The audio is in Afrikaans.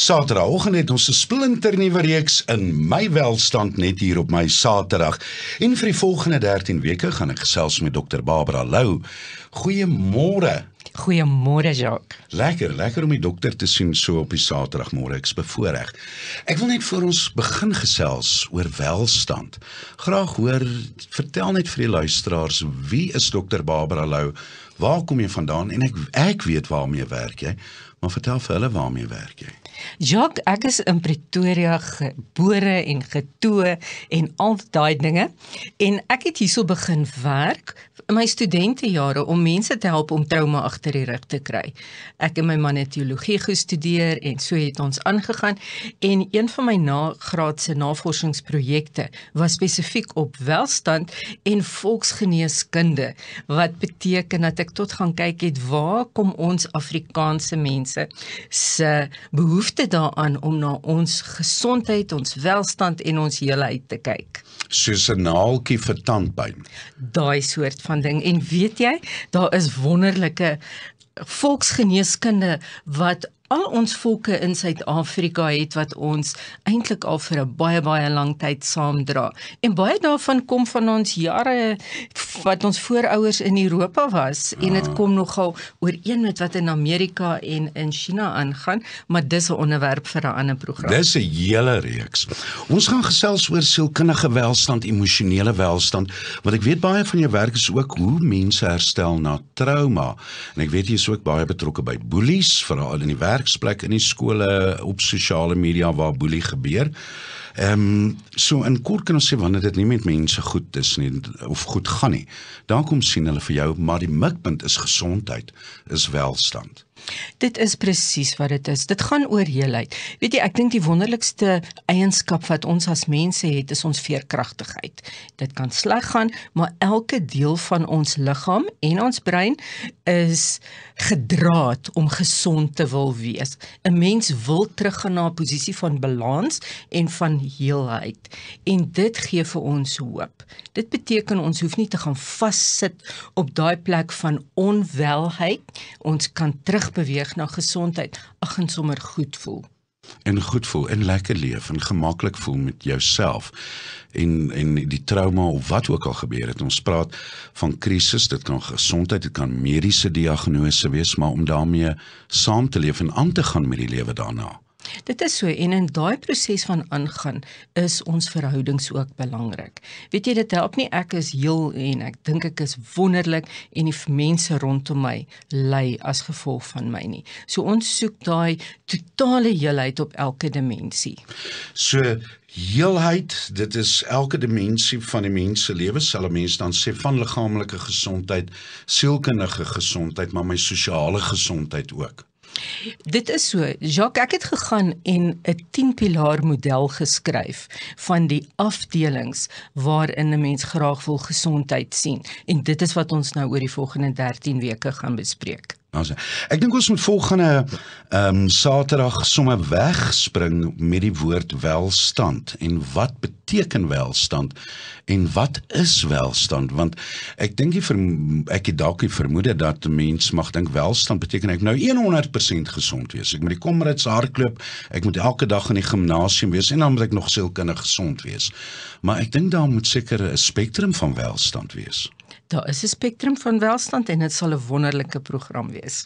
Saterdagoggend het ons 'n splinter nuwe reeks in my welstand net hier op my Saterdag. En vir die volgende 13 weke gaan ek gesels met Dr Barbara Lou. Goeiemôre. Goeiemôre Jacques. Lekker, lekker om die dokter te sien so op die Saterdagmôre. Ek's bevoorreg. Ek wil net vir ons begin gesels oor welstand. Graag hoor, vertel net vir die luisteraars, wie is Dr Barbara Lou? Waar kom jy vandaan? En ek ek weet waarmee werk jy. Maar vertel vir hulle waarmee werk jy? Jacques, ek is in Pretoria gebore en getoe en al daai dinge en ek het hierso begin werk in my studentejare om mense te help om trauma agter die rug te kry. Ek en my man het teologie gestudeer en so het ons aangegaan en een van my nagraadse navorsingsprojekte was spesifiek op welstand en volksgeneeskunde wat beteken dat ek tot gaan kyk het waar kom ons Afrikaanse mense se behoeftes behoefte daaraan om na ons gesondheid, ons welstand en ons heelheid te kyk. Soos 'n naaltjie vir tandpyn. Daai soort van ding en weet jy, daar is wonderlike volksgeneeskunde wat al ons volke in Suid-Afrika het wat ons eintlik al vir 'n baie baie lang tyd saamdra. En baie daarvan kom van ons jare wat ons voorouers in Europa was ja. en dit kom nogal ooreen met wat in Amerika en in China aangaan, maar dis 'n onderwerp vir 'n ander program. Dis 'n hele reeks. Ons gaan gesels oor sielkundige welstand, emosionele welstand, want ek weet baie van jou werk is ook hoe mense herstel na trauma. En ek weet jy's ook baie betrokke by boelies, veral in die werk werksplek, in die skole, op sosiale media waar boelie gebeur. Ehm um, so in kort kan ons sê wanneer dit nie met mense goed is nie of goed gaan nie. Daar kom sien hulle vir jou, maar die mikpunt is gesondheid, is welstand. Dit is presies wat dit is. Dit gaan oor heelheid. Weet jy, ek dink die wonderlikste eienskap wat ons as mense het, is ons veerkragtigheid. Dit kan sleg gaan, maar elke deel van ons liggaam en ons brein is gedraad om gesond te wil wees. 'n Mens wil terug gaan na 'n posisie van balans en van heelheid en dit gee vir ons hoop. Dit beteken ons hoef nie te gaan vassit op daai plek van onwelheid. Ons kan terugbeweeg na gesondheid, ag en sommer goed voel. En goed voel en lekker leef en gemaklik voel met jouself en en die trauma of wat ook al gebeur het. Ons praat van krisis, dit kan gesondheid, dit kan mediese diagnose wees, maar om daarmee saam te leef en aan te gaan met die lewe daarna. Dit is so en in daai proses van aangaan is ons verhoudings ook belangrik. Weet jy dit help nie ek is heel en ek dink ek is wonderlik en die mense rondom my ly as gevolg van my nie. So ons soek daai totale heelheid op elke dimensie. So heelheid, dit is elke dimensie van die mens se lewe, sal 'n mens dan sê van liggaamelike gesondheid, sielkundige gesondheid, maar my sosiale gesondheid ook. Dit is so, Jacques, ek het gegaan en 'n 10 pilaar model geskryf van die afdelings waarin 'n mens graag wil gesondheid sien en dit is wat ons nou oor die volgende 13 weke gaan bespreek. Ons nou ek dink ons moet volgende ehm um, Saterdag sommer wegspring met die woord welstand en wat beteken welstand en wat is welstand want ek dink jy ek het dalk die vermoede dat mens mag dink welstand beteken ek nou 100% gesond wees ek moet die komrades hardloop ek moet elke dag in die gimnasium wees en dan moet ek nog sielkundig gesond wees maar ek dink daar moet seker 'n spektrum van welstand wees daar is 'n spektrum van welstand en dit sal 'n wonderlike program wees